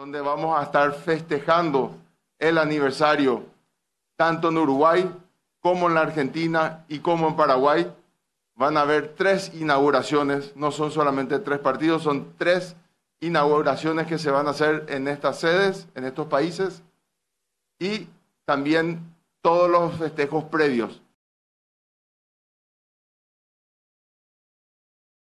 donde vamos a estar festejando el aniversario, tanto en Uruguay como en la Argentina y como en Paraguay. Van a haber tres inauguraciones, no son solamente tres partidos, son tres inauguraciones que se van a hacer en estas sedes, en estos países, y también todos los festejos previos.